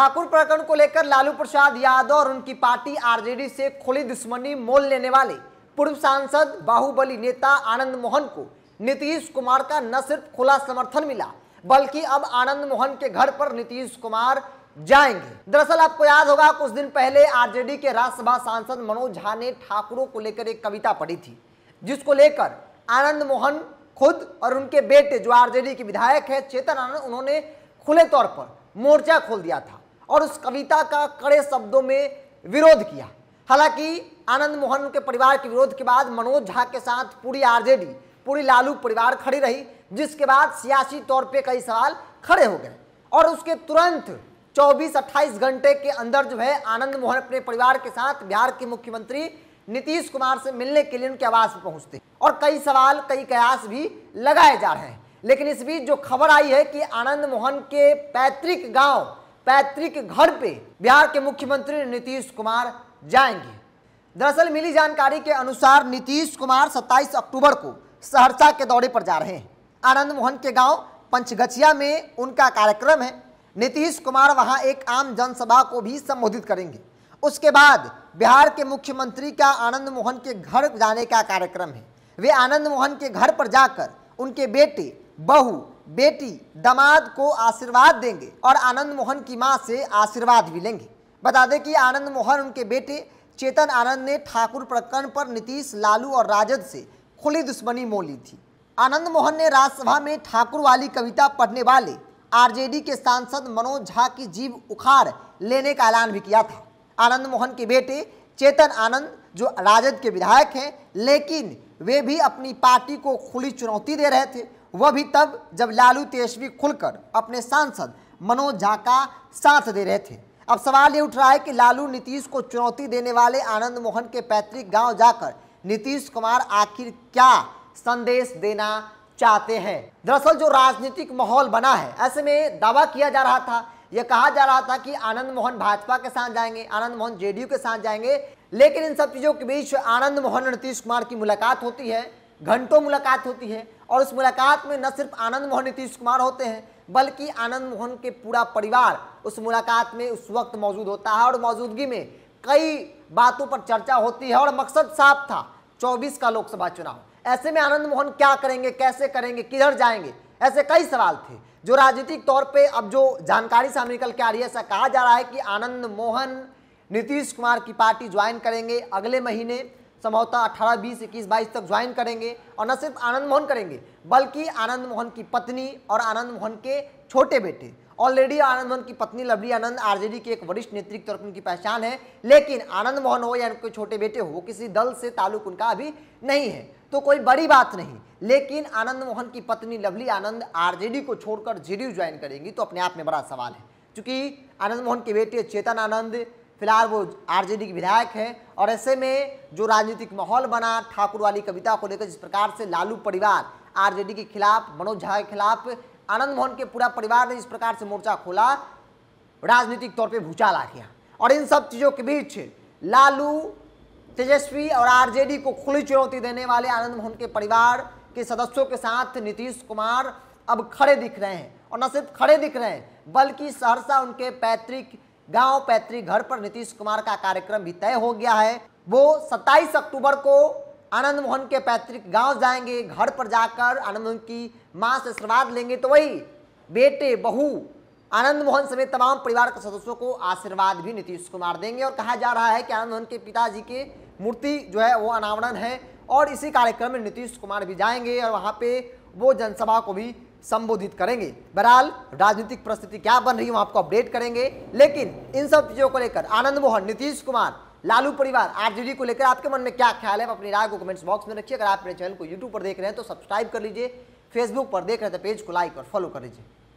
ठाकुर प्रकरण को लेकर लालू प्रसाद यादव और उनकी पार्टी आरजेडी से खुली दुश्मनी मोल लेने वाले पूर्व सांसद बाहुबली नेता आनंद मोहन को नीतीश कुमार का न सिर्फ खुला समर्थन मिला बल्कि अब आनंद मोहन के घर पर नीतीश कुमार जाएंगे दरअसल आपको याद होगा कुछ दिन पहले आरजेडी के राज्यसभा सांसद मनोज झा ने ठाकुरों को लेकर एक कविता पढ़ी थी जिसको लेकर आनंद मोहन खुद और उनके बेटे जो आरजेडी के विधायक है चेतन आनंद उन्होंने खुले तौर पर मोर्चा खोल दिया था और उस कविता का कड़े शब्दों में विरोध किया हालांकि आनंद मोहन के परिवार के विरोध के बाद मनोज झा के साथ पूरी आरजेडी पूरी लालू परिवार खड़ी रही जिसके बाद सियासी तौर पे कई सवाल खड़े हो गए और उसके तुरंत 24-28 घंटे के अंदर जो है आनंद मोहन अपने परिवार के साथ बिहार के मुख्यमंत्री नीतीश कुमार से मिलने के लिए उनके आवास पर पहुंचते और कई सवाल कई कयास भी लगाए जा रहे हैं लेकिन इस बीच जो खबर आई है कि आनंद मोहन के पैतृक गाँव पैतृक घर पे बिहार के मुख्यमंत्री नीतीश कुमार जाएंगे दरअसल मिली जानकारी के अनुसार नीतीश कुमार 27 अक्टूबर को सहरसा के दौरे पर जा रहे हैं आनंद मोहन के गांव पंचगछिया में उनका कार्यक्रम है नीतीश कुमार वहां एक आम जनसभा को भी संबोधित करेंगे उसके बाद बिहार के मुख्यमंत्री का आनंद मोहन के घर जाने का कार्यक्रम है वे आनंद मोहन के घर पर जाकर उनके बेटे बहू बेटी दामाद को आशीर्वाद देंगे और आनंद मोहन की माँ से आशीर्वाद भी लेंगे बता दें कि आनंद मोहन उनके बेटे चेतन आनंद ने ठाकुर प्रकरण पर नीतीश लालू और राजद से खुली दुश्मनी मोली थी आनंद मोहन ने राज्यसभा में ठाकुर वाली कविता पढ़ने वाले आरजेडी के सांसद मनोज झा की जीव उखाड़ लेने का ऐलान भी किया था आनंद मोहन के बेटे चेतन आनंद जो राजद के विधायक हैं लेकिन वे भी अपनी पार्टी को खुली चुनौती दे रहे थे वह भी तब जब लालू तेजस्वी खुलकर अपने सांसद मनोज झा का साथ दे रहे थे अब सवाल ये उठ रहा है कि लालू नीतीश को चुनौती देने वाले आनंद मोहन के पैतृक गांव जाकर नीतीश कुमार आखिर क्या संदेश देना चाहते हैं दरअसल जो राजनीतिक माहौल बना है ऐसे में दावा किया जा रहा था यह कहा जा रहा था कि आनंद मोहन भाजपा के साथ जाएंगे आनंद मोहन जेडीयू के साथ जाएंगे लेकिन इन सब चीज़ों के बीच आनंद मोहन और नीतीश कुमार की मुलाकात होती है घंटों मुलाकात होती है और उस मुलाकात में न सिर्फ आनंद मोहन नीतीश कुमार होते हैं बल्कि आनंद मोहन के पूरा परिवार उस मुलाकात में उस वक्त मौजूद होता है और मौजूदगी में कई बातों पर चर्चा होती है और मकसद साफ था चौबीस का लोकसभा चुनाव ऐसे में आनंद मोहन क्या करेंगे कैसे करेंगे किधर जाएंगे ऐसे कई सवाल थे जो राजनीतिक तौर पे अब जो जानकारी सामने निकल के आ रही है ऐसा कहा जा रहा है कि आनंद मोहन नीतीश कुमार की पार्टी ज्वाइन करेंगे अगले महीने संभवतः अठारह बीस इक्कीस बाईस तक ज्वाइन करेंगे और न सिर्फ आनंद मोहन करेंगे बल्कि आनंद मोहन की पत्नी और आनंद मोहन के छोटे बेटे ऑलरेडी आनंद मोहन की पत्नी लवली आनंद आरजेडी के एक वरिष्ठ नेतृत्व तौर पर उनकी पहचान है लेकिन आनंद मोहन हो या उनके छोटे बेटे हो किसी दल से ताल्लुक उनका अभी नहीं है तो कोई बड़ी बात नहीं लेकिन आनंद मोहन की पत्नी लवली आनंद आरजेडी को छोड़कर जेडीयू ज्वाइन करेंगी तो अपने आप में बड़ा सवाल है क्योंकि आनंद मोहन के बेटे चेतन आनंद फिलहाल वो आरजेडी के विधायक हैं और ऐसे में जो राजनीतिक माहौल बना ठाकुर वाली कविता को लेकर जिस प्रकार से लालू परिवार आरजेडी के खिलाफ मनोज झा के खिलाफ आनंद मोहन के पूरा परिवार ने जिस प्रकार से मोर्चा खोला राजनीतिक तौर पर भूचाल आ गया और इन सब चीज़ों के बीच लालू तेजस्वी और आरजेडी को खुली चुनौती देने वाले आनंद मोहन के परिवार के सदस्यों के साथ नीतीश कुमार अब खड़े दिख रहे हैं और न सिर्फ खड़े दिख रहे हैं बल्कि सहरसा उनके पैतृक गांव पैतृक घर पर नीतीश कुमार का कार्यक्रम भी तय हो गया है वो 27 अक्टूबर को आनंद मोहन के पैतृक गांव जाएंगे घर पर जाकर आनंद मोहन की माँ से आशीर्वाद लेंगे तो वही बेटे बहू आनंद मोहन समेत तमाम परिवार के सदस्यों को आशीर्वाद भी नीतीश कुमार देंगे और कहा जा रहा है कि आनंद मोहन के पिताजी के मूर्ति जो है वो अनावरण है और इसी कार्यक्रम में नीतीश कुमार भी जाएंगे और वहाँ पे वो जनसभा को भी संबोधित करेंगे बहरहाल राजनीतिक परिस्थिति क्या बन रही है आपको अपडेट करेंगे लेकिन इन सब चीजों को लेकर आनंद मोहन नीतीश कुमार लालू परिवार आरजेडी को लेकर आपके मन में क्या ख्याल है आप अपनी राय को कमेंट्स बॉक्स में रखिए अगर आप मेरे चैनल को यूट्यूब पर देख रहे हैं तो सब्सक्राइब कर लीजिए फेसबुक पर देख रहे थे तो पेज को लाइक और फॉलो कर लीजिए